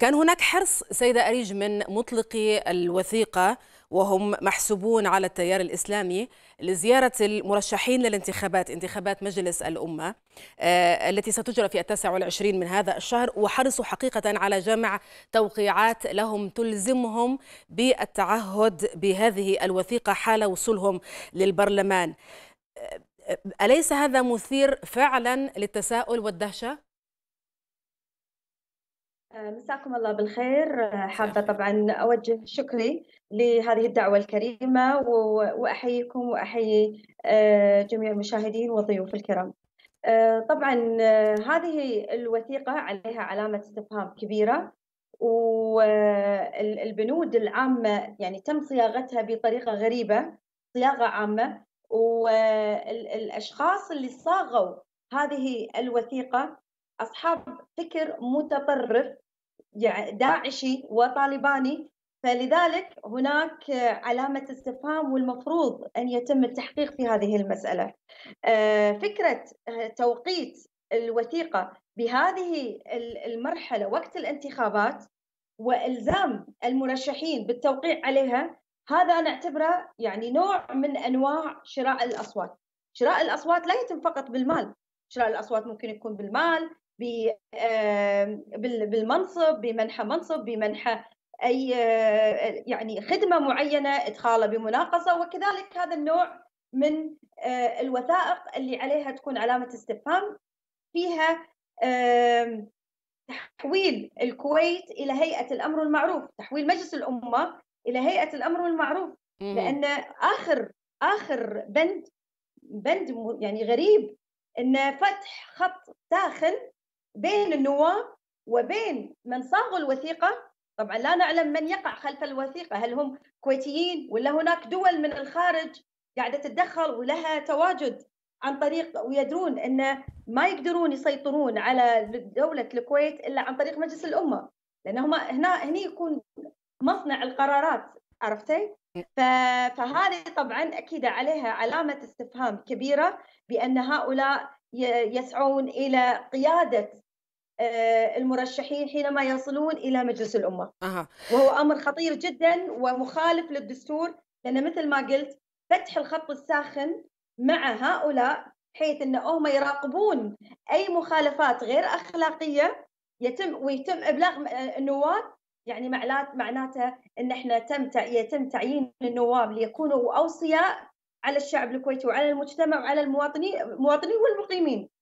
كان هناك حرص سيدة أريج من مطلقي الوثيقة وهم محسوبون على التيار الإسلامي لزيارة المرشحين للانتخابات انتخابات مجلس الأمة آه، التي ستجرى في التاسع والعشرين من هذا الشهر وحرصوا حقيقة على جمع توقيعات لهم تلزمهم بالتعهد بهذه الوثيقة حال وصولهم للبرلمان آه، آه، أليس هذا مثير فعلا للتساؤل والدهشة؟ آه، مساكم الله بالخير آه، حابة طبعا أوجه شكري لهذه الدعوة الكريمة وأحييكم وأحيي آه، جميع المشاهدين والضيوف الكرام طبعا هذه الوثيقة عليها علامة استفهام كبيرة والبنود العامة يعني تم صياغتها بطريقة غريبة صياغة عامة والأشخاص اللي صاغوا هذه الوثيقة اصحاب فكر متطرف داعشي وطالباني فلذلك هناك علامة استفهام والمفروض أن يتم التحقيق في هذه المسألة آه، فكرة آه، توقيت الوثيقة بهذه المرحلة وقت الانتخابات والزام المرشحين بالتوقيع عليها هذا نعتبره يعني نوع من انواع شراء الاصوات شراء الاصوات لا يتم فقط بالمال شراء الاصوات ممكن يكون بالمال بالمنصب بمنح منصب بمنح اي يعني خدمه معينه ادخاله بمناقصه وكذلك هذا النوع من آه، الوثائق اللي عليها تكون علامه استفهام فيها تحويل الكويت الى هيئه الامر المعروف تحويل مجلس الامه الى هيئه الامر المعروف لان اخر اخر بند بند يعني غريب ان فتح خط داخل بين النواب وبين من صاغوا الوثيقه طبعا لا نعلم من يقع خلف الوثيقه هل هم كويتيين ولا هناك دول من الخارج قاعده تتدخل ولها تواجد عن طريق ويدرون ان ما يقدرون يسيطرون على دوله الكويت الا عن طريق مجلس الامه هم هنا هنا يكون مصنع القرارات عرفتي؟ فهذه طبعا اكيد عليها علامه استفهام كبيره بان هؤلاء يسعون الى قياده آه، المرشحين حينما يصلون الى مجلس الامه أه. وهو امر خطير جدا ومخالف للدستور لان مثل ما قلت فتح الخط الساخن مع هؤلاء بحيث ان هم يراقبون اي مخالفات غير اخلاقيه يتم ويتم ابلاغ آه، النواب يعني معناته ان احنا تم يتم تعيين النواب ليكونوا اوصياء على الشعب الكويتي وعلى المجتمع وعلى المواطنين المواطنين والمقيمين